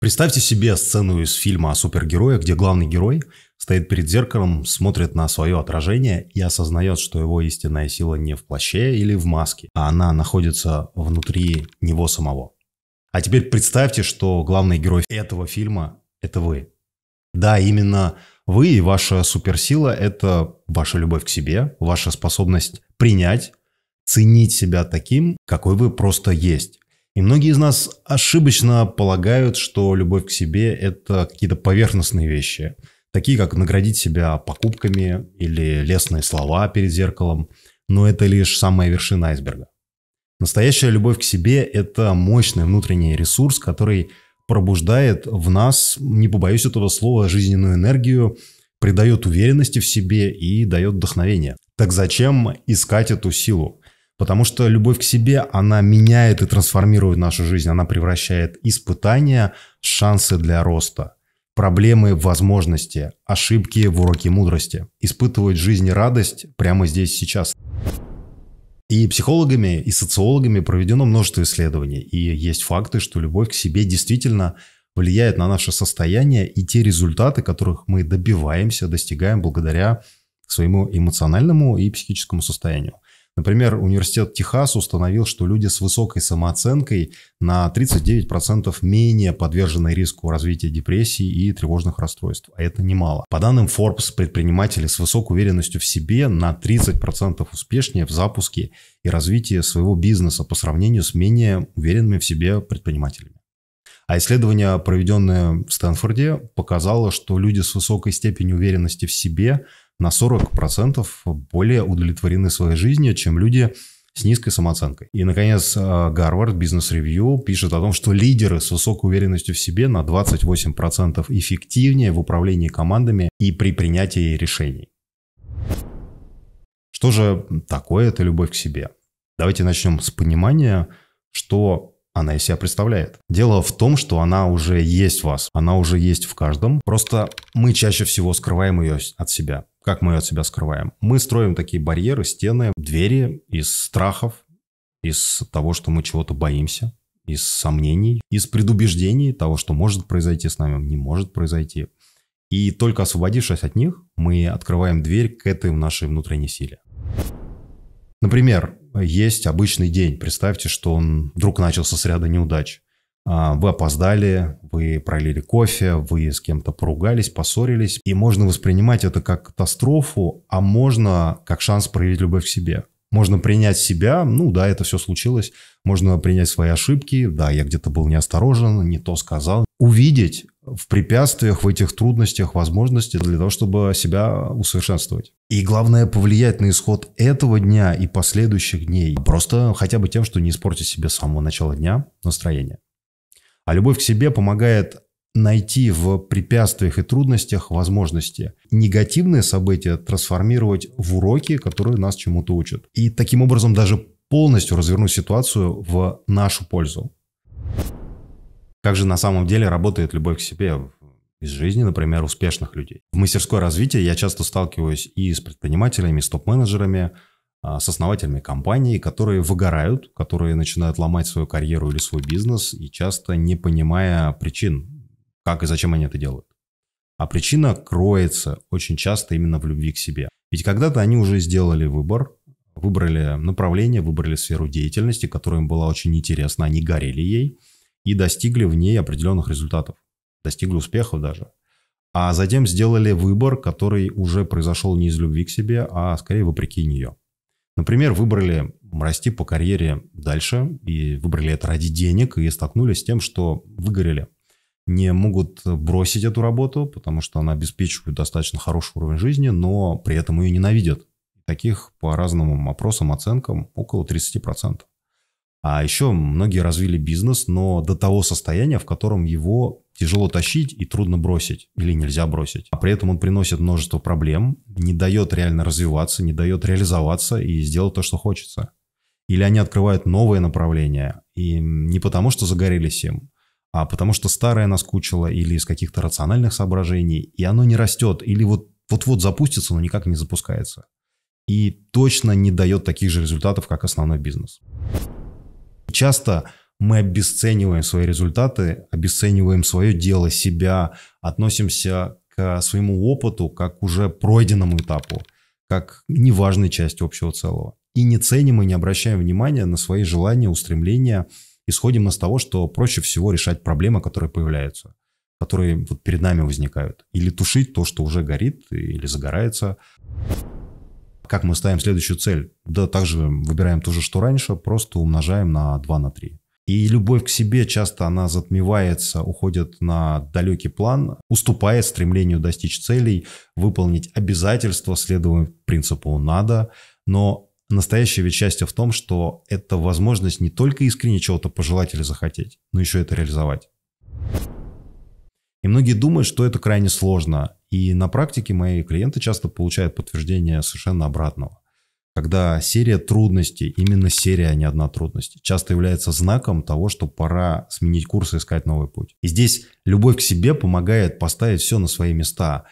Представьте себе сцену из фильма о супергерое, где главный герой стоит перед зеркалом, смотрит на свое отражение и осознает, что его истинная сила не в плаще или в маске, а она находится внутри него самого. А теперь представьте, что главный герой этого фильма – это вы. Да, именно вы и ваша суперсила – это ваша любовь к себе, ваша способность принять, ценить себя таким, какой вы просто есть и многие из нас ошибочно полагают, что любовь к себе – это какие-то поверхностные вещи, такие как наградить себя покупками или лестные слова перед зеркалом, но это лишь самая вершина айсберга. Настоящая любовь к себе – это мощный внутренний ресурс, который пробуждает в нас, не побоюсь этого слова, жизненную энергию, придает уверенности в себе и дает вдохновение. Так зачем искать эту силу? Потому что любовь к себе, она меняет и трансформирует нашу жизнь. Она превращает испытания в шансы для роста, проблемы в возможности, ошибки в уроки мудрости. Испытывать жизнь и радость прямо здесь, сейчас. И психологами, и социологами проведено множество исследований. И есть факты, что любовь к себе действительно влияет на наше состояние и те результаты, которых мы добиваемся, достигаем благодаря своему эмоциональному и психическому состоянию. Например, университет Техас установил, что люди с высокой самооценкой на 39% менее подвержены риску развития депрессии и тревожных расстройств, а это немало. По данным Forbes, предприниматели с высокой уверенностью в себе на 30% успешнее в запуске и развитии своего бизнеса по сравнению с менее уверенными в себе предпринимателями. А исследование, проведенное в Стэнфорде, показало, что люди с высокой степенью уверенности в себе – на 40% более удовлетворены своей жизнью, чем люди с низкой самооценкой. И, наконец, э, Гарвард Бизнес Ревью пишет о том, что лидеры с высокой уверенностью в себе на 28% эффективнее в управлении командами и при принятии решений. Что же такое эта любовь к себе? Давайте начнем с понимания, что она из себя представляет. Дело в том, что она уже есть в вас, она уже есть в каждом, просто мы чаще всего скрываем ее от себя. Как мы ее от себя скрываем? Мы строим такие барьеры, стены, двери из страхов, из того, что мы чего-то боимся, из сомнений, из предубеждений того, что может произойти с нами, не может произойти. И только освободившись от них, мы открываем дверь к этой нашей внутренней силе. Например, есть обычный день. Представьте, что он вдруг начался с ряда неудач. А, вы опоздали, вы пролили кофе, вы с кем-то поругались, поссорились. И можно воспринимать это как катастрофу, а можно как шанс проявить любовь к себе. Можно принять себя, ну да, это все случилось. Можно принять свои ошибки, да, я где-то был неосторожен, не то сказал. Увидеть в препятствиях, в этих трудностях, возможности для того, чтобы себя усовершенствовать. И главное, повлиять на исход этого дня и последующих дней. Просто хотя бы тем, что не испортить себе с самого начала дня настроение. А любовь к себе помогает найти в препятствиях и трудностях возможности. Негативные события трансформировать в уроки, которые нас чему-то учат. И таким образом даже полностью развернуть ситуацию в нашу пользу. Как же на самом деле работает любовь к себе из жизни, например, успешных людей. В мастерской развитии я часто сталкиваюсь и с предпринимателями, с топ-менеджерами, а, с основателями компаний, которые выгорают, которые начинают ломать свою карьеру или свой бизнес, и часто не понимая причин, как и зачем они это делают. А причина кроется очень часто именно в любви к себе. Ведь когда-то они уже сделали выбор, выбрали направление, выбрали сферу деятельности, которая им была очень интересна, они горели ей, и достигли в ней определенных результатов, достигли успехов даже. А затем сделали выбор, который уже произошел не из любви к себе, а скорее вопреки нее. Например, выбрали расти по карьере дальше, и выбрали это ради денег, и столкнулись с тем, что выгорели. Не могут бросить эту работу, потому что она обеспечивает достаточно хороший уровень жизни, но при этом ее ненавидят. Таких по разным опросам, оценкам около 30%. А еще многие развили бизнес, но до того состояния, в котором его тяжело тащить и трудно бросить или нельзя бросить. А при этом он приносит множество проблем, не дает реально развиваться, не дает реализоваться и сделать то, что хочется. Или они открывают новые направления, и не потому, что загорелись им, а потому что старое наскучило или из каких-то рациональных соображений, и оно не растет, или вот вот-вот запустится, но никак не запускается. И точно не дает таких же результатов, как основной бизнес. Часто мы обесцениваем свои результаты, обесцениваем свое дело, себя, относимся к своему опыту как к уже пройденному этапу, как неважной части общего целого. И не ценим и не обращаем внимания на свои желания, устремления, исходим из того, что проще всего решать проблемы, которые появляются, которые вот перед нами возникают. Или тушить то, что уже горит или загорается. Как мы ставим следующую цель? Да также выбираем то же, что раньше, просто умножаем на 2 на 3. И любовь к себе часто она затмевается, уходит на далекий план, уступает стремлению достичь целей, выполнить обязательства, следуя принципу «надо». Но настоящее ведь счастье в том, что это возможность не только искренне чего-то пожелать или захотеть, но еще это реализовать. И многие думают, что это крайне сложно. И на практике мои клиенты часто получают подтверждение совершенно обратного. Когда серия трудностей, именно серия, а не одна трудность, часто является знаком того, что пора сменить курс и искать новый путь. И здесь любовь к себе помогает поставить все на свои места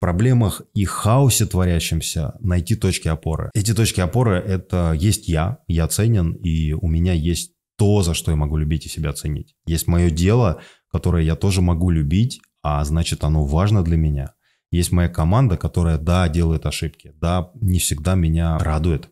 проблемах и хаосе творящемся найти точки опоры. Эти точки опоры – это есть я, я ценен, и у меня есть то, за что я могу любить и себя ценить. Есть мое дело, которое я тоже могу любить, а значит оно важно для меня. Есть моя команда, которая, да, делает ошибки, да, не всегда меня радует,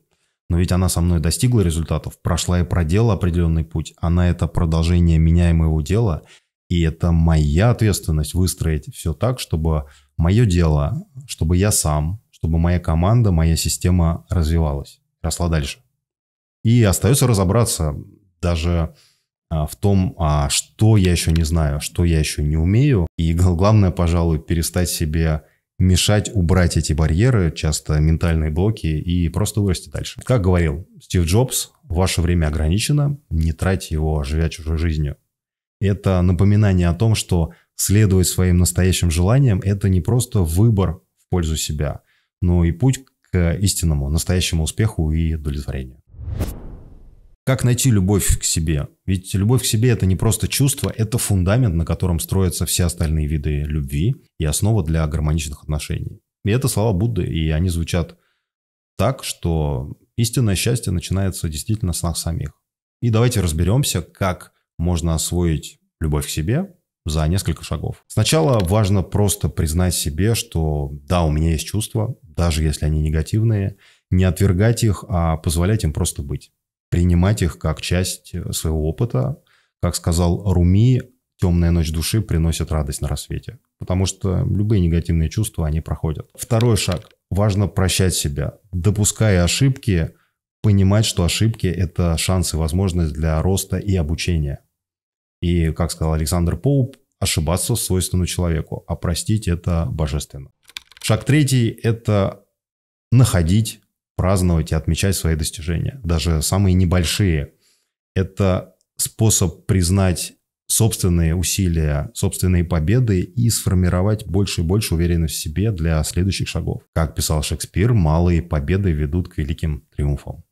но ведь она со мной достигла результатов, прошла и продела определенный путь. Она это продолжение меня и моего дела. И это моя ответственность выстроить все так, чтобы мое дело, чтобы я сам, чтобы моя команда, моя система развивалась, росла дальше. И остается разобраться даже а, в том, а что я еще не знаю, что я еще не умею. И главное, пожалуй, перестать себе мешать убрать эти барьеры, часто ментальные блоки, и просто вырасти дальше. Как говорил Стив Джобс, ваше время ограничено, не тратьте его, живя чужой жизнью. Это напоминание о том, что следовать своим настоящим желаниям – это не просто выбор в пользу себя, но и путь к истинному, настоящему успеху и удовлетворению. Как найти любовь к себе? Ведь любовь к себе это не просто чувство, это фундамент, на котором строятся все остальные виды любви и основа для гармоничных отношений. И это слова Будды, и они звучат так, что истинное счастье начинается действительно с нас самих. И давайте разберемся, как можно освоить любовь к себе за несколько шагов. Сначала важно просто признать себе, что да, у меня есть чувства, даже если они негативные, не отвергать их, а позволять им просто быть принимать их как часть своего опыта. Как сказал Руми, темная ночь души приносит радость на рассвете, потому что любые негативные чувства, они проходят. Второй шаг. Важно прощать себя, допуская ошибки, понимать, что ошибки – это шанс и возможность для роста и обучения. И, как сказал Александр Поуп, ошибаться свойственно человеку, а простить – это божественно. Шаг третий – это находить праздновать и отмечать свои достижения, даже самые небольшие. Это способ признать собственные усилия, собственные победы и сформировать больше и больше уверенность в себе для следующих шагов. Как писал Шекспир, малые победы ведут к великим триумфам.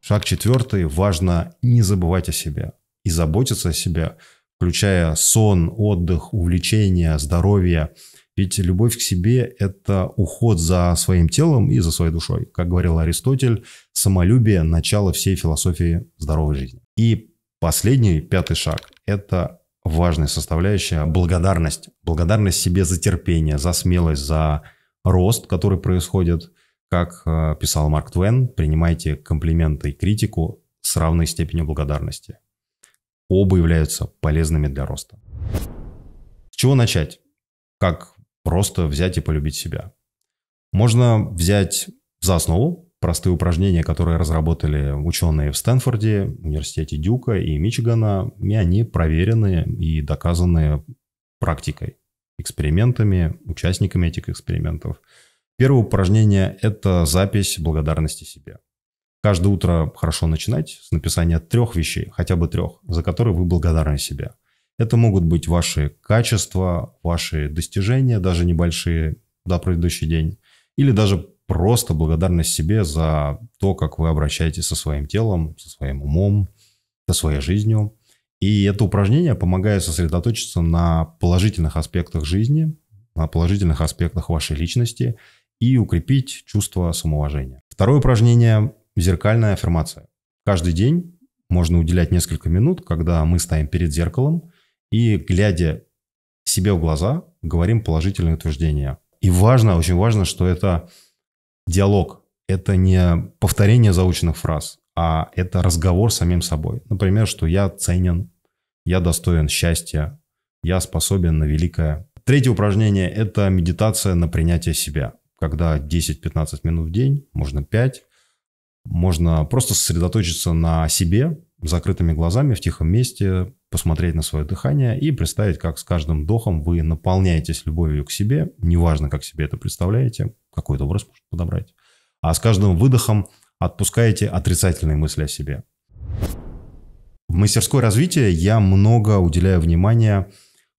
Шаг четвертый. Важно не забывать о себе и заботиться о себе, включая сон, отдых, увлечения, здоровье – ведь любовь к себе – это уход за своим телом и за своей душой. Как говорил Аристотель, самолюбие – начало всей философии здоровой жизни. И последний, пятый шаг – это важная составляющая – благодарность. Благодарность себе за терпение, за смелость, за рост, который происходит. Как э, писал Марк Твен, принимайте комплименты и критику с равной степенью благодарности. Оба являются полезными для роста. С чего начать? Как просто взять и полюбить себя. Можно взять за основу простые упражнения, которые разработали ученые в Стэнфорде, университете Дюка и Мичигана, и они проверены и доказаны практикой, экспериментами, участниками этих экспериментов. Первое упражнение – это запись благодарности себе. Каждое утро хорошо начинать с написания трех вещей, хотя бы трех, за которые вы благодарны себе. Это могут быть ваши качества, ваши достижения, даже небольшие за предыдущий день, или даже просто благодарность себе за то, как вы обращаетесь со своим телом, со своим умом, со своей жизнью. И это упражнение помогает сосредоточиться на положительных аспектах жизни, на положительных аспектах вашей личности и укрепить чувство самоуважения. Второе упражнение – зеркальная аффирмация. Каждый день можно уделять несколько минут, когда мы стоим перед зеркалом и, глядя себе в глаза, говорим положительные утверждения. И важно, очень важно, что это диалог, это не повторение заученных фраз, а это разговор с самим собой. Например, что я ценен, я достоин счастья, я способен на великое. Третье упражнение – это медитация на принятие себя, когда 10-15 минут в день, можно 5, можно просто сосредоточиться на себе, закрытыми глазами в тихом месте посмотреть на свое дыхание и представить, как с каждым вдохом вы наполняетесь любовью к себе, неважно, как себе это представляете, какой-то образ можно подобрать, а с каждым выдохом отпускаете отрицательные мысли о себе. В мастерской развития я много уделяю внимания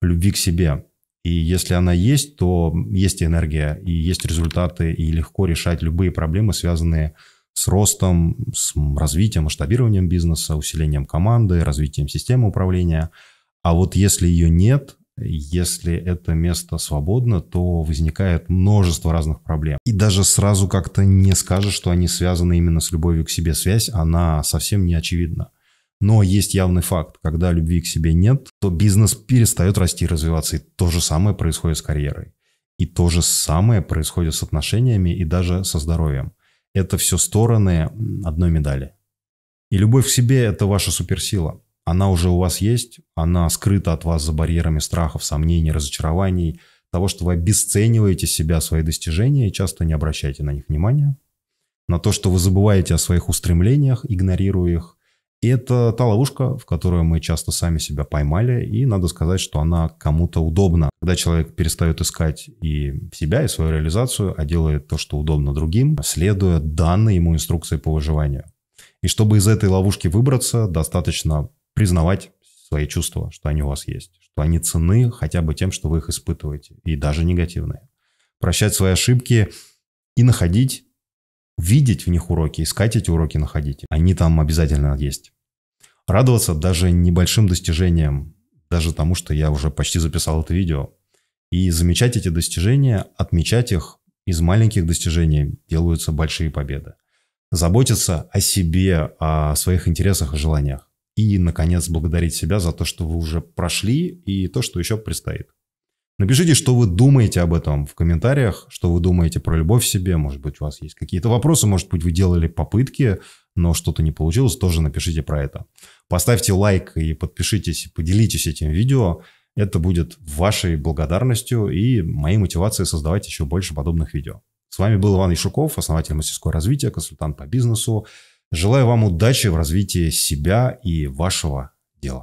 любви к себе. И если она есть, то есть энергия, и есть результаты, и легко решать любые проблемы, связанные с с ростом, с развитием, масштабированием бизнеса, усилением команды, развитием системы управления. А вот если ее нет, если это место свободно, то возникает множество разных проблем. И даже сразу как-то не скажешь, что они связаны именно с любовью к себе. Связь, она совсем не очевидна. Но есть явный факт, когда любви к себе нет, то бизнес перестает расти и развиваться. И то же самое происходит с карьерой. И то же самое происходит с отношениями и даже со здоровьем это все стороны одной медали. И любовь к себе – это ваша суперсила. Она уже у вас есть, она скрыта от вас за барьерами страхов, сомнений, разочарований, того, что вы обесцениваете себя, свои достижения и часто не обращаете на них внимания, на то, что вы забываете о своих устремлениях, игнорируя их, и это та ловушка, в которую мы часто сами себя поймали, и надо сказать, что она кому-то удобна. Когда человек перестает искать и себя, и свою реализацию, а делает то, что удобно другим, следуя данной ему инструкции по выживанию. И чтобы из этой ловушки выбраться, достаточно признавать свои чувства, что они у вас есть, что они ценны хотя бы тем, что вы их испытываете, и даже негативные. Прощать свои ошибки и находить видеть в них уроки, искать эти уроки, находить. Они там обязательно есть. Радоваться даже небольшим достижениям, даже тому, что я уже почти записал это видео. И замечать эти достижения, отмечать их. Из маленьких достижений делаются большие победы. Заботиться о себе, о своих интересах и желаниях. И, наконец, благодарить себя за то, что вы уже прошли и то, что еще предстоит. Напишите, что вы думаете об этом в комментариях, что вы думаете про любовь к себе, может быть, у вас есть какие-то вопросы, может быть, вы делали попытки, но что-то не получилось, тоже напишите про это. Поставьте лайк и подпишитесь, поделитесь этим видео. Это будет вашей благодарностью и моей мотивацией создавать еще больше подобных видео. С вами был Иван Ишуков, основатель Мастерского развития, консультант по бизнесу. Желаю вам удачи в развитии себя и вашего дела.